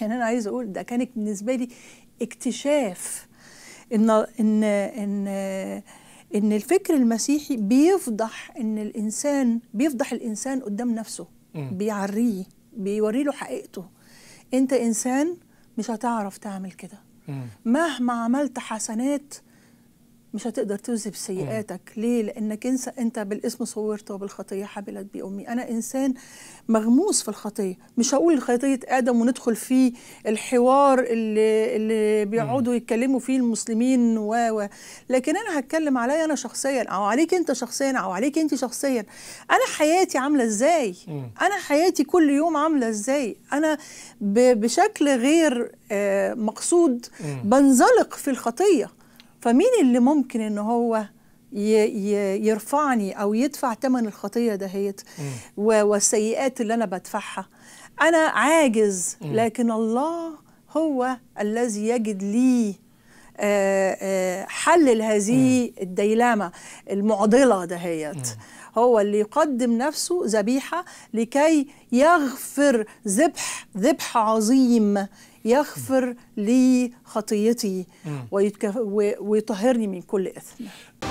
يعني انا عايز اقول ده كانت بالنسبه لي اكتشاف ان ان ان ان الفكر المسيحي بيفضح ان الانسان بيفضح الانسان قدام نفسه بيعريه بيوري له حقيقته انت انسان مش هتعرف تعمل كده مهما عملت حسنات مش هتقدر تذهب سيئاتك ليه لانك انسى انت بالاسم صورت وبالخطيه حبلت بامي انا انسان مغموس في الخطيه مش هقول خطيه ادم وندخل في الحوار اللي اللي بيقعدوا يتكلموا فيه المسلمين و لكن انا هتكلم عليا انا شخصيا او عليك انت شخصيا او عليك انت شخصيا انا حياتي عامله ازاي انا حياتي كل يوم عامله ازاي انا بشكل غير آه، مقصود بنزلق في الخطيه فمين اللي ممكن ان هو يرفعني او يدفع ثمن الخطيه دهيت والسيئات اللي انا بدفعها انا عاجز لكن الله هو الذي يجد لي آه، آه، حل لهذه الديلامه المعضله دهيت هو اللي يقدم نفسه ذبيحه لكي يغفر ذبح ذبح عظيم يغفر لي خطيتي ويطهرني من كل اثم